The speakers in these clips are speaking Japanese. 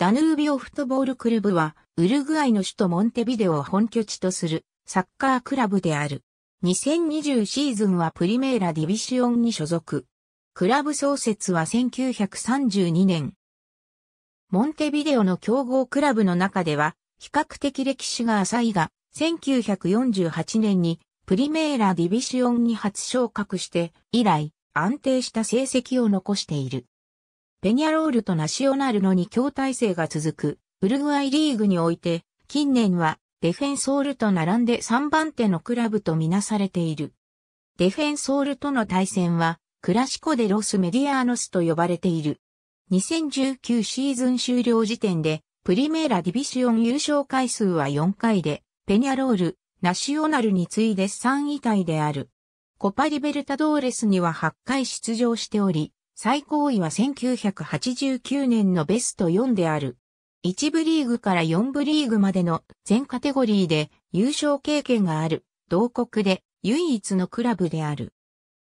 ダヌービオフットボールクルブは、ウルグアイの首都モンテビデオを本拠地とするサッカークラブである。2020シーズンはプリメーラディビシオンに所属。クラブ創設は1932年。モンテビデオの強豪クラブの中では、比較的歴史が浅いが、1948年にプリメーラディビシオンに初昇格して、以来、安定した成績を残している。ペニャロールとナシオナルの2強体制が続く、ウルグアイリーグにおいて、近年は、デフェンソールと並んで3番手のクラブとみなされている。デフェンソールとの対戦は、クラシコでロスメディアーノスと呼ばれている。2019シーズン終了時点で、プリメーラディビシオン優勝回数は4回で、ペニャロール、ナシオナルに次いで3位体である。コパリベルタドーレスには8回出場しており、最高位は1989年のベスト4である。1部リーグから4部リーグまでの全カテゴリーで優勝経験がある、同国で唯一のクラブである。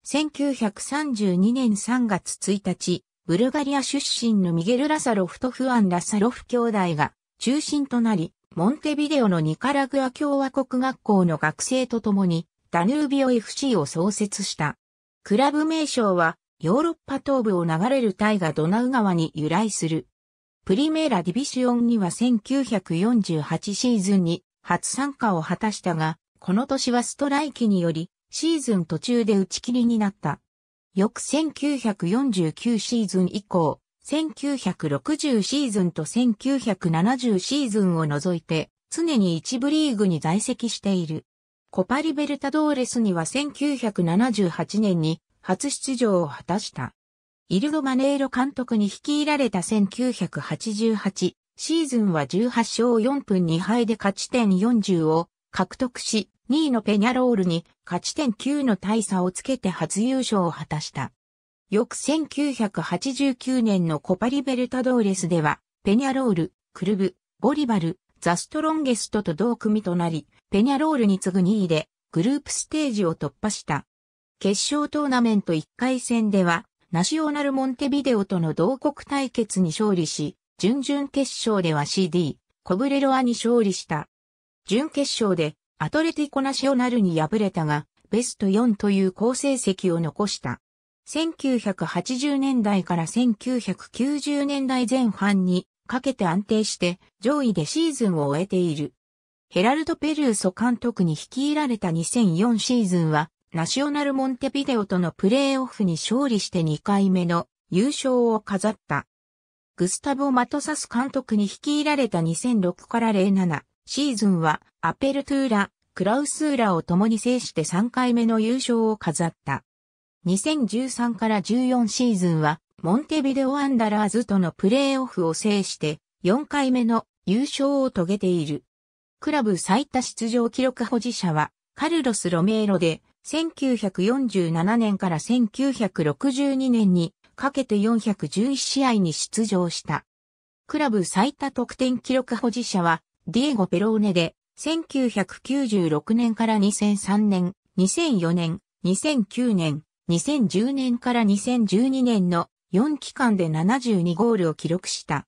1932年3月1日、ブルガリア出身のミゲル・ラサロフとフアン・ラサロフ兄弟が中心となり、モンテビデオのニカラグア共和国学校の学生と共にダヌービオ FC を創設した。クラブ名称はヨーロッパ東部を流れる大河ドナウ川に由来する。プリメーラディビシオンには1948シーズンに初参加を果たしたが、この年はストライキにより、シーズン途中で打ち切りになった。翌1949シーズン以降、1960シーズンと1970シーズンを除いて、常に一部リーグに在籍している。コパリベルタドーレスには1978年に初出場を果たした。イルド・マネーロ監督に率いられた1988シーズンは18勝4分2敗で勝ち点40を獲得し、2位のペニャロールに勝ち点9の大差をつけて初優勝を果たした。翌1989年のコパリベルタドーレスでは、ペニャロール、クルブ、ボリバル、ザストロンゲストと同組となり、ペニャロールに次ぐ2位でグループステージを突破した。決勝トーナメント1回戦では、ナショナルモンテビデオとの同国対決に勝利し、準々決勝では CD、コブレロアに勝利した。準決勝でアトレティコナショナルに敗れたが、ベスト4という好成績を残した。1980年代から1990年代前半にかけて安定して上位でシーズンを終えている。ヘラルド・ペルーソ監督に率いられた2004シーズンはナショナルモンテビデオとのプレーオフに勝利して2回目の優勝を飾った。グスタボ・マトサス監督に率いられた2006から07シーズンはアペルトゥーラ、クラウスーラを共に制して3回目の優勝を飾った。2013から14シーズンはモンテビデオアンダラーズとのプレーオフを制して4回目の優勝を遂げている。クラブ最多出場記録保持者はカルロス・ロメーロで1947年から1962年にかけて411試合に出場した。クラブ最多得点記録保持者はディエゴ・ペローネで1996年から2003年、2004年、2009年、2010年から2012年の4期間で72ゴールを記録した。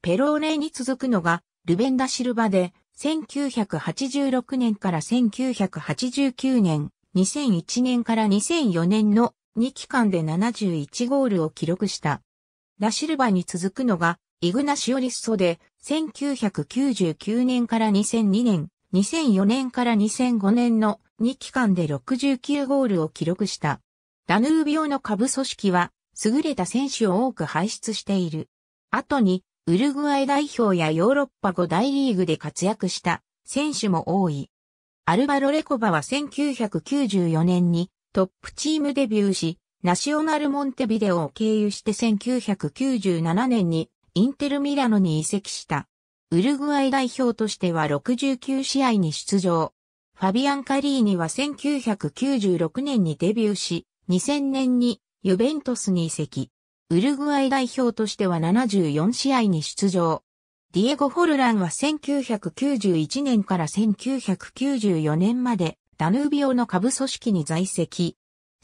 ペローネに続くのがルベンダ・シルバで1986年から1989年、2001年から2004年の2期間で71ゴールを記録した。ラシルバに続くのが、イグナシオリッソで、1999年から2002年、2004年から2005年の2期間で69ゴールを記録した。ダヌービオの下部組織は、優れた選手を多く輩出している。後に、ウルグアイ代表やヨーロッパ5大リーグで活躍した選手も多い。アルバロ・レコバは1994年にトップチームデビューし、ナショナル・モンテビデオを経由して1997年にインテル・ミラノに移籍した。ウルグアイ代表としては69試合に出場。ファビアン・カリーニは1996年にデビューし、2000年にユベントスに移籍。ウルグアイ代表としては74試合に出場。ディエゴ・フォルランは1991年から1994年までダヌービオの下部組織に在籍。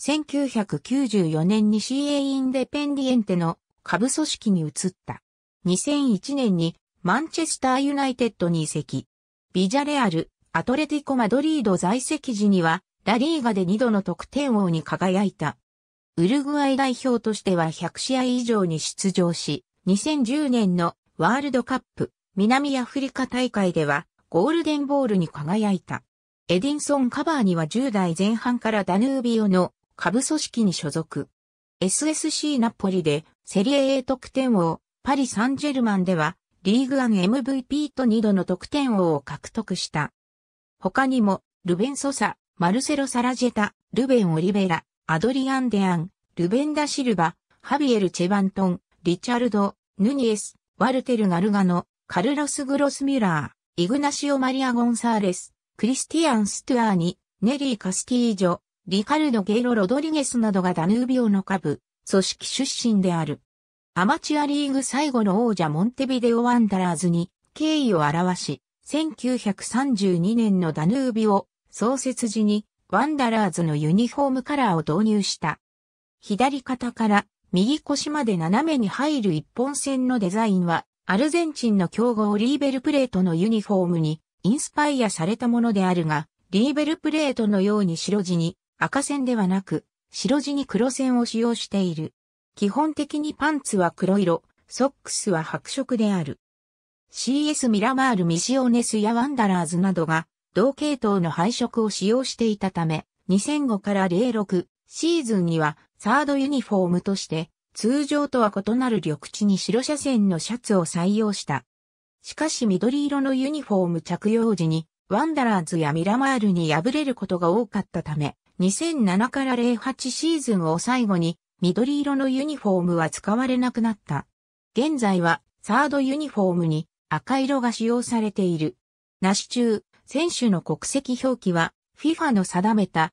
1994年に CA インデペンディエンテの下部組織に移った。2001年にマンチェスターユナイテッドに移籍。ビジャレアル、アトレティコ・マドリード在籍時にはラリーガで2度の得点王に輝いた。ウルグアイ代表としては100試合以上に出場し、2010年のワールドカップ南アフリカ大会ではゴールデンボールに輝いた。エディンソン・カバーには10代前半からダヌービオの下部組織に所属。SSC ナポリでセリエ A 得点王、パリ・サンジェルマンではリーグアン MVP と2度の得点王を獲得した。他にも、ルベン・ソサ、マルセロ・サラジェタ、ルベン・オリベラ、アドリアン・デアン、ルベン・ダ・シルバ、ハビエル・チェバントン、リチャルド、ヌニエス、ワルテル・ガルガノ、カルロス・グロス・ミュラー、イグナシオ・マリア・ゴンサーレス、クリスティアン・ストゥアーニ、ネリー・カスティージョ、リカルド・ゲイロ・ロドリゲスなどがダヌービオの下部、組織出身である。アマチュアリーグ最後の王者モンテビデオ・ワンダラーズに敬意を表し、1932年のダヌービオ創設時にワンダラーズのユニフォームカラーを導入した。左肩から右腰まで斜めに入る一本線のデザインは、アルゼンチンの強豪リーベルプレートのユニフォームにインスパイアされたものであるが、リーベルプレートのように白地に赤線ではなく、白地に黒線を使用している。基本的にパンツは黒色、ソックスは白色である。CS ミラマール・ミシオネスやワンダラーズなどが同系統の配色を使用していたため、2005から06、シーズンにはサードユニフォームとして通常とは異なる緑地に白車線のシャツを採用した。しかし緑色のユニフォーム着用時にワンダラーズやミラマールに敗れることが多かったため、2007から08シーズンを最後に緑色のユニフォームは使われなくなった。現在はサードユニフォームに赤色が使用されている。なし中、選手の国籍表記は FIFA の定めた